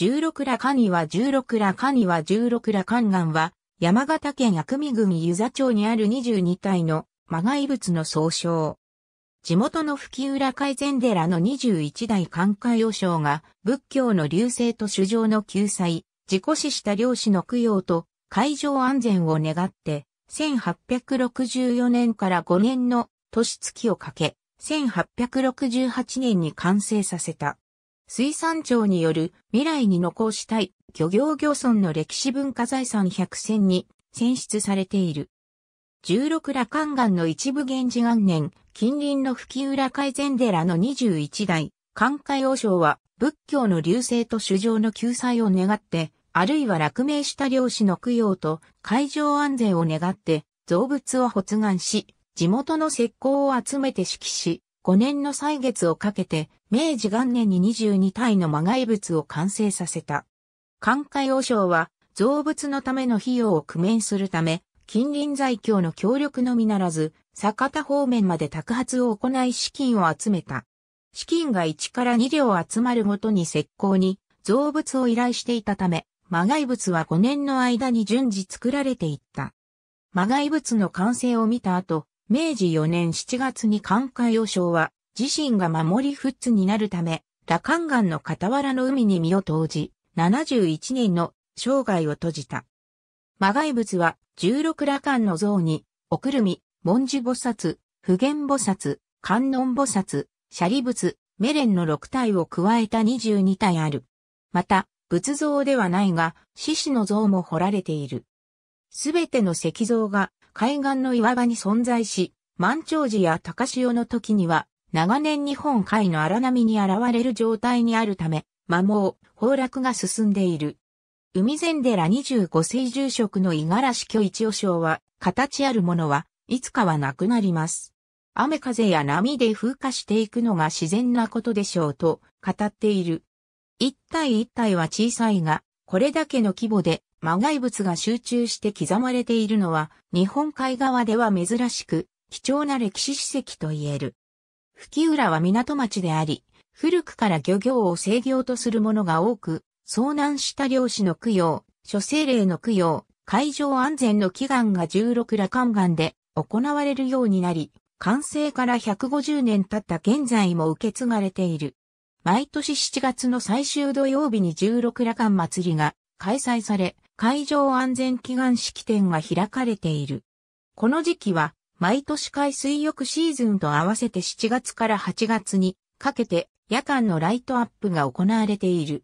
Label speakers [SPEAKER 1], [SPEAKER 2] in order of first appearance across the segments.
[SPEAKER 1] 十六羅ニは十六羅ニは十六羅ガンは、山形県薬見郡湯座町にある22体の魔外物の総称。地元の吹浦海前寺の21代寛解和尚が仏教の流星と主情の救済、自己死した漁師の供養と海上安全を願って、1864年から5年の年月をかけ、1868年に完成させた。水産庁による未来に残したい漁業漁村の歴史文化財産100選に選出されている。十六羅漢岩の一部源氏元年、近隣の吹浦海前寺の21代、漢海王将は仏教の流星と主上の救済を願って、あるいは落命した漁師の供養と海上安全を願って、造物を発願し、地元の石膏を集めて指揮し、5年の歳月をかけて、明治元年に22体の魔骸仏を完成させた。寛海和尚は、造物のための費用を工面するため、近隣在京の協力のみならず、酒田方面まで宅発を行い資金を集めた。資金が1から2両集まるごとに石膏に造物を依頼していたため、魔外物は5年の間に順次作られていった。魔外物の完成を見た後、明治4年7月に寛海和尚は、自身が守り仏になるため、羅漢岩の傍らの海に身を投じ、71年の生涯を閉じた。魔外仏は、16羅漢の像に、おくるみ、文字菩薩、普賢菩薩、観音菩薩、舎利仏、メレンの6体を加えた22体ある。また、仏像ではないが、獅子の像も彫られている。すべての石像が海岸の岩場に存在し、満潮時や高潮の時には、長年日本海の荒波に現れる状態にあるため、摩耗、崩落が進んでいる。海前寺25世住職の五十嵐巨一和尚は、形あるものはいつかはなくなります。雨風や波で風化していくのが自然なことでしょうと語っている。一体一体は小さいが、これだけの規模で魔害物が集中して刻まれているのは、日本海側では珍しく、貴重な歴史史跡と言える。吹浦は港町であり、古くから漁業を制御とする者が多く、遭難した漁師の供養、諸生霊の供養、海上安全の祈願が16羅漢願で行われるようになり、完成から150年経った現在も受け継がれている。毎年7月の最終土曜日に16羅漢祭りが開催され、海上安全祈願式典が開かれている。この時期は、毎年海水浴シーズンと合わせて7月から8月にかけて夜間のライトアップが行われている。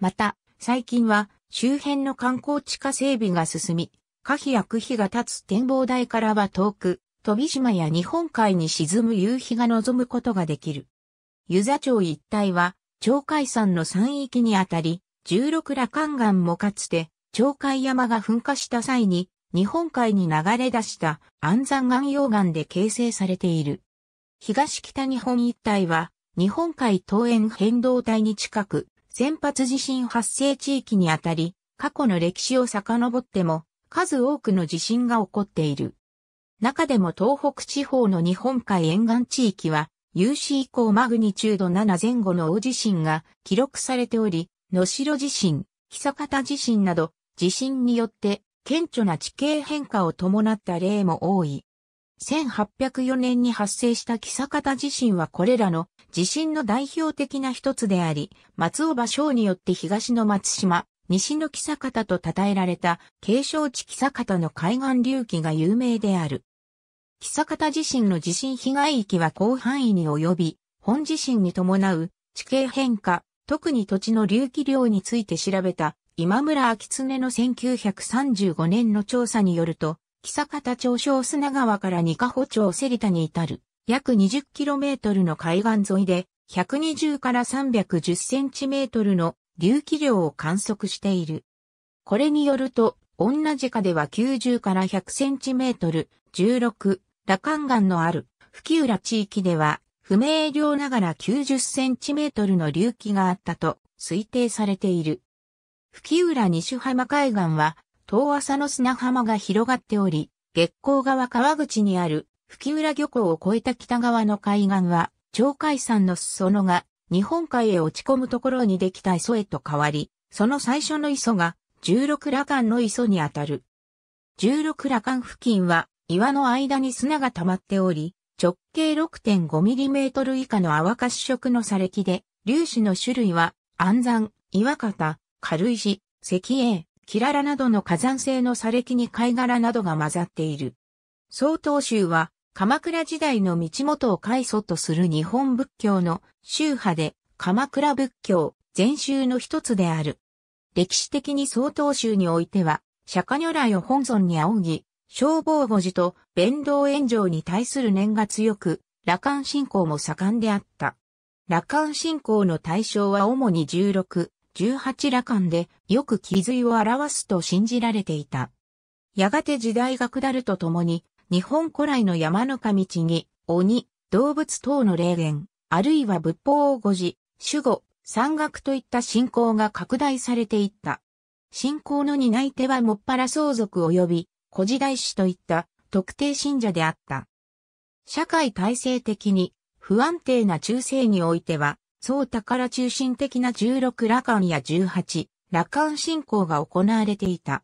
[SPEAKER 1] また、最近は周辺の観光地化整備が進み、可否や区否が立つ展望台からは遠く、飛島や日本海に沈む夕日が望むことができる。湯座町一帯は、町海山の山域にあたり、十六羅漢岩もかつて、鳥海山が噴火した際に日本海に流れ出した安山岩溶岩で形成されている。東北日本一帯は日本海東縁変動帯に近く、先発地震発生地域にあたり、過去の歴史を遡っても数多くの地震が起こっている。中でも東北地方の日本海沿岸地域は、有史以降マグニチュード7前後の大地震が記録されており、野代地震、久方地震など地震によって顕著な地形変化を伴った例も多い。1804年に発生した木坂田地震はこれらの地震の代表的な一つであり、松尾芭蕉によって東の松島、西の木坂田と称えられた継承地木坂田の海岸流域が有名である。木坂田地震の地震被害域は広範囲に及び、本地震に伴う地形変化、特に土地の隆起量について調べた今村秋常の1935年の調査によると、木坂田町小砂川から二河穂町セリタに至る、約 20km の海岸沿いで、120から 310cm の隆起量を観測している。これによると、同じ下では90から 100cm、16、羅漢岩のある、吹浦地域では、不明瞭ながら 90cm の隆起があったと推定されている。吹浦西浜海岸は、遠浅の砂浜が広がっており、月光川川口にある吹浦漁港を越えた北側の海岸は、鳥海山の裾野が日本海へ落ち込むところにできた磯へと変わり、その最初の磯が十六羅漢の磯にあたる。十六羅漢付近は岩の間に砂が溜まっており、直径6 5トル以下の泡し色の砂礫で、粒子の種類は、安山、岩型、軽石、石英、キララなどの火山性の砂礫に貝殻などが混ざっている。曹洞宗は、鎌倉時代の道元を開祖とする日本仏教の宗派で、鎌倉仏教、全宗の一つである。歴史的に曹洞宗においては、釈迦如来を本尊に仰ぎ、消防護寺と弁道炎上に対する念が強く、羅漢信仰も盛んであった。羅漢信仰の対象は主に16、18羅漢でよく気髄を表すと信じられていた。やがて時代が下るとともに、日本古来の山の神地に、鬼、動物等の霊言、あるいは仏法を語字、守護、山岳といった信仰が拡大されていった。信仰の担い手はもっぱら相続及び、古事大師といった特定信者であった。社会体制的に不安定な中世においては、総宝中心的な16羅漢や18羅漢信仰が行われていた。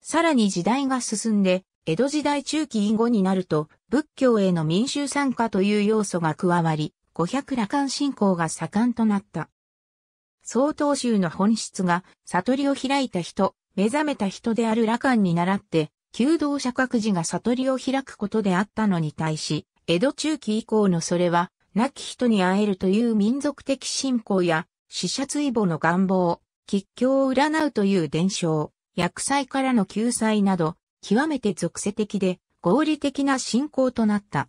[SPEAKER 1] さらに時代が進んで、江戸時代中期以後になると、仏教への民衆参加という要素が加わり、500羅漢信仰が盛んとなった。曹洞宗の本質が、悟りを開いた人、目覚めた人である羅漢に倣って、旧道社各自が悟りを開くことであったのに対し、江戸中期以降のそれは、亡き人に会えるという民族的信仰や、死者追母の願望、吉凶を占うという伝承、薬剤からの救済など、極めて属世的で合理的な信仰となった。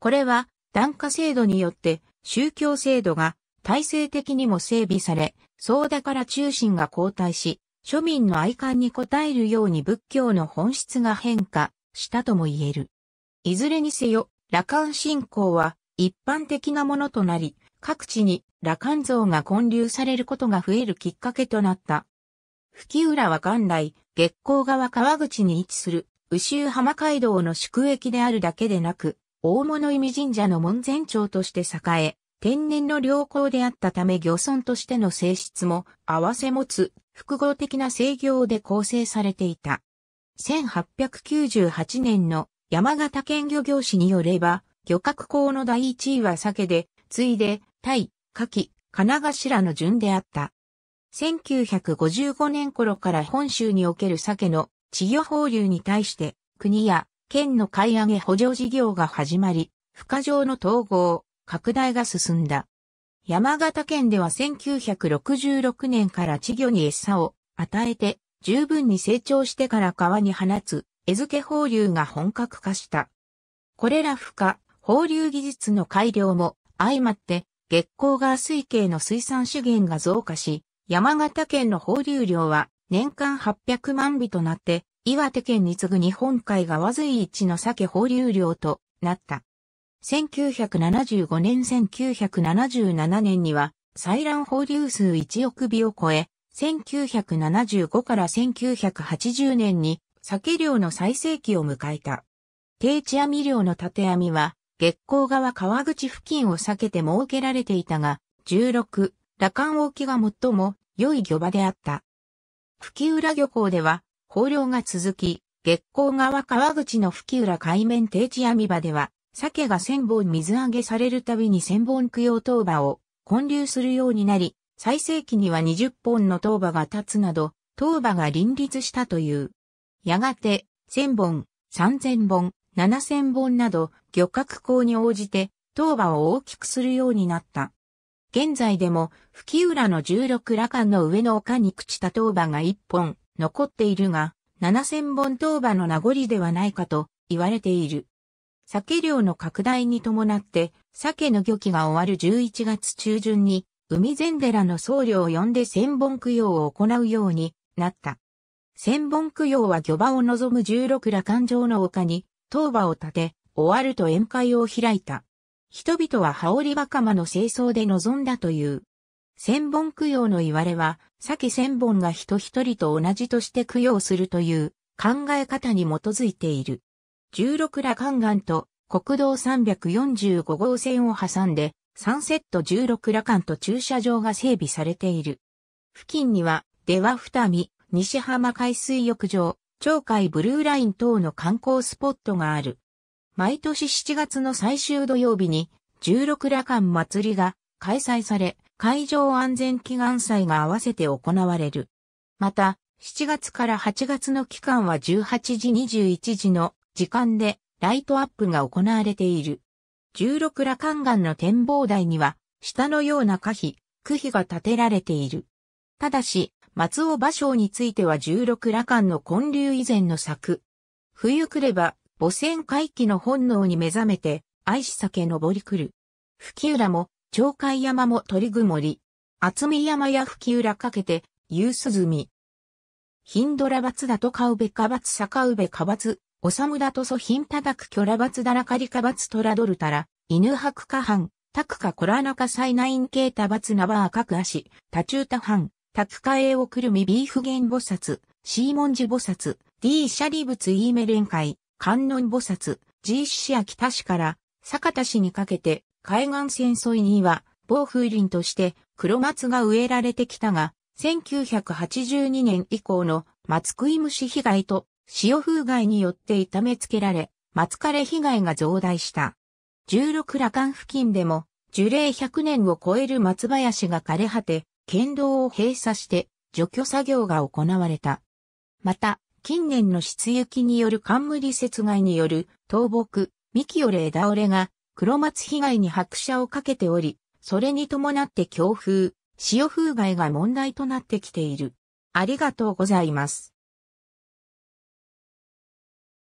[SPEAKER 1] これは、檀家制度によって、宗教制度が体制的にも整備され、うだから中心が交代し、庶民の愛観に応えるように仏教の本質が変化したとも言える。いずれにせよ、羅漢信仰は一般的なものとなり、各地に羅漢像が建立されることが増えるきっかけとなった。吹浦は元来、月光川川口に位置する、宇州浜街道の宿駅であるだけでなく、大物意味神社の門前町として栄え、天然の良好であったため漁村としての性質も合わせ持つ複合的な制御で構成されていた。1898年の山形県漁業士によれば、漁獲港の第一位は鮭で、次いで、タイ、カキ、金頭の順であった。1955年頃から本州における鮭の稚魚放流に対して、国や県の買い上げ補助事業が始まり、孵化場の統合、拡大が進んだ。山形県では1966年から稚魚に餌を与えて、十分に成長してから川に放つ、餌付け放流が本格化した。これら孵化、放流技術の改良も相まって月光川水系の水産資源が増加し、山形県の放流量は年間800万尾となって、岩手県に次ぐ日本海側随一の鮭放流量となった。1975年1977年には、採卵放流数1億尾を超え、1975から1980年に、鮭漁の最盛期を迎えた。定置網漁の縦網は、月光川川口付近を避けて設けられていたが、16、羅漢沖が最も良い漁場であった。吹浦漁港では、豊漁が続き、月光川川口の吹浦海面定置網場では、鮭が千本水揚げされるたびに千本供養当場を混流するようになり、最盛期には20本の当場が立つなど、当場が林立したという。やがて、千本、三千本、7000本など漁獲口に応じて当場を大きくするようになった。現在でも、吹浦の16羅漢の上の丘に朽ちた当場が1本残っているが、7000本当場の名残ではないかと言われている。鮭漁の拡大に伴って、鮭の漁期が終わる11月中旬に、海前寺の僧侶を呼んで千本供養を行うようになった。千本供養は漁場を望む16羅漢城の丘に塔場を建て、終わると宴会を開いた。人々は羽織若間の清掃で臨んだという。千本供養の言われは、先千本が人一人と同じとして供養するという考え方に基づいている。十六羅漢岩と国道345号線を挟んで、3セット十六羅漢と駐車場が整備されている。付近には、出羽二見、西浜海水浴場、町海ブルーライン等の観光スポットがある。毎年7月の最終土曜日に、十六羅漢祭りが開催され、海上安全祈願祭が合わせて行われる。また、7月から8月の期間は18時21時の時間でライトアップが行われている。十六羅漢岩の展望台には、下のような可否、区否が建てられている。ただし、松尾芭蕉については十六羅漢の建立以前の作。冬来れば、母船回帰の本能に目覚めて、愛し酒登り来る。吹浦も、鳥海山も鳥曇り。厚見山や吹浦かけて、夕涼み。ヒンドラバツだとカウベカバツサカウベカバツ、おさむだとソヒンタダクキョラバツダラカリカバツトラドルタラ、犬白カハン、タクカコラナカサイナインケータバツナバーカクアシ、タチュータハン、宅カエオクるミビーフゲン菩薩、シーモンジ菩薩、D シャリブツイーメレカ会、観音菩薩、G アキ北市から、坂田市にかけて、海岸線沿いには、暴風林として黒松が植えられてきたが、1982年以降の松食い虫被害と潮風害によって痛めつけられ、松枯れ被害が増大した。16羅漢付近でも樹齢100年を超える松林が枯れ果て、県道を閉鎖して除去作業が行われた。また、近年の出雪による冠雪害による倒木、幹折れ枝折れが黒松被害に拍車をかけており、それに伴って強風、潮風害が問題となってきている。ありがとうございます。